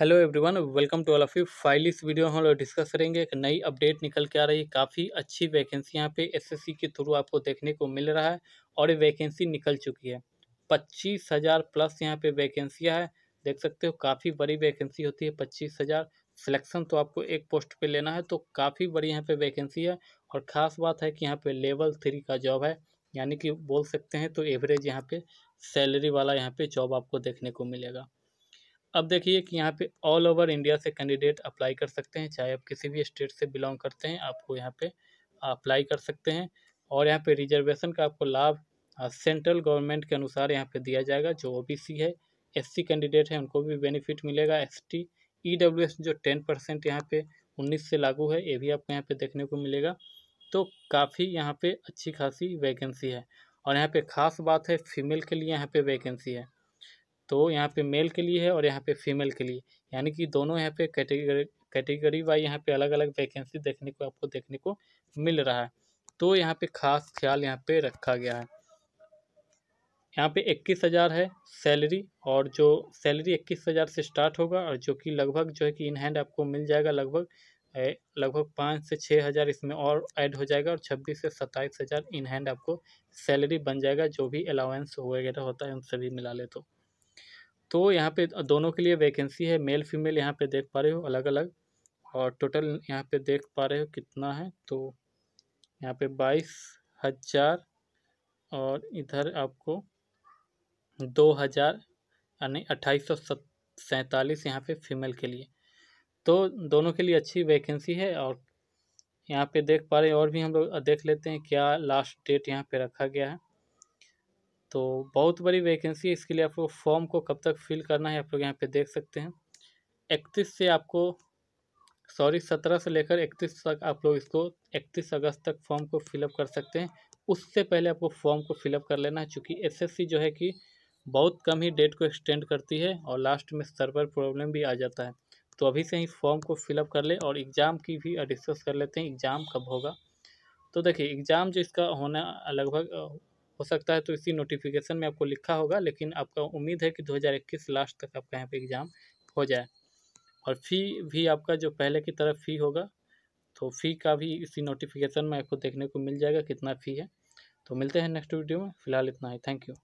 hello everyone welcome to all of you फाइल इस video हम लोग डिस्कस करेंगे एक नई अपडेट निकल के आ रही है काफ़ी अच्छी वैकेंसी यहाँ पे एसएससी के थ्रू आपको देखने को मिल रहा है और ये वैकेंसी निकल चुकी है पच्चीस हज़ार प्लस यहाँ पे वैकेंसियाँ है देख सकते हो काफ़ी बड़ी वैकेंसी होती है पच्चीस हज़ार सिलेक्शन तो आपको एक पोस्ट पर लेना है तो काफ़ी बड़ी यहाँ पर वैकेंसी है और ख़ास बात है कि यहाँ पर लेवल थ्री का जॉब है यानी कि बोल सकते हैं तो एवरेज यहाँ पर सैलरी वाला यहाँ पर जॉब आपको देखने को मिलेगा अब देखिए कि यहाँ पे ऑल ओवर इंडिया से कैंडिडेट अप्लाई कर सकते हैं चाहे आप किसी भी स्टेट से बिलोंग करते हैं आपको यहाँ पे अप्लाई कर सकते हैं और यहाँ पे रिजर्वेशन का आपको लाभ सेंट्रल हाँ, गवर्नमेंट के अनुसार यहाँ पे दिया जाएगा जो ओबीसी है एससी कैंडिडेट है उनको भी बेनिफिट मिलेगा एस टी e जो टेन परसेंट यहाँ पे उन्नीस से लागू है ये भी आपको यहाँ पे देखने को मिलेगा तो काफ़ी यहाँ पे अच्छी खासी वैकेंसी है और यहाँ पे खास बात है फीमेल के लिए यहाँ पे वैकेंसी है तो यहाँ पे मेल के लिए है और यहाँ पे फीमेल के लिए यानी कि दोनों यहाँ पे कैटेगरी कैटेगरी वाई यहाँ पे अलग अलग वैकेंसी देखने को आपको देखने को मिल रहा है तो यहाँ पे खास ख्याल यहाँ पे रखा गया है यहाँ पे इक्कीस हज़ार है सैलरी और जो सैलरी इक्कीस हज़ार से स्टार्ट होगा और जो कि लगभग जो है कि इन हैंड आपको मिल जाएगा लगभग लगभग पाँच से छः हज़ार इसमें और ऐड हो जाएगा और छब्बीस से सत्ताईस हज़ार इन हैंड आपको सैलरी बन जाएगा जो भी अलाउंस वगैरह होता है उन सभी मिला ले तो तो यहाँ पे दोनों के लिए वैकेंसी है मेल फीमेल यहाँ पे देख पा रहे हो अलग अलग और टोटल यहाँ पे देख पा रहे हो कितना है तो यहाँ पे बाईस हज़ार और इधर आपको दो हज़ार यानी अट्ठाईस सौ सैंतालीस यहाँ पे फीमेल के लिए तो दोनों के लिए अच्छी वैकेंसी है और यहाँ पे देख पा रहे और भी हम लोग देख लेते हैं क्या लास्ट डेट यहाँ पे रखा गया है तो बहुत बड़ी वैकेंसी है इसके लिए आप लोग फॉर्म को कब तक फिल करना है आप लोग यहाँ पे देख सकते हैं इकतीस से आपको सॉरी सत्रह से लेकर इकतीस तक आप लोग इसको इकतीस अगस्त तक फॉर्म को फिलअप कर सकते हैं उससे पहले आपको फॉर्म को फिलअप कर लेना है चूँकि एस जो है कि बहुत कम ही डेट को एक्सटेंड करती है और लास्ट में सर्वर प्रॉब्लम भी आ जाता है तो अभी से ही फॉर्म को फिलअप कर ले और एग्ज़ाम की भी डिस्कस कर लेते हैं एग्ज़ाम कब होगा तो देखिए एग्ज़ाम जो इसका होना लगभग हो सकता है तो इसी नोटिफिकेशन में आपको लिखा होगा लेकिन आपका उम्मीद है कि 2021 लास्ट तक आपका यहाँ पे एग्ज़ाम हो जाए और फ़ी भी आपका जो पहले की तरह फ़ी होगा तो फ़ी का भी इसी नोटिफिकेशन में आपको देखने को मिल जाएगा कितना फ़ी है तो मिलते हैं नेक्स्ट वीडियो में फ़िलहाल इतना ही थैंक यू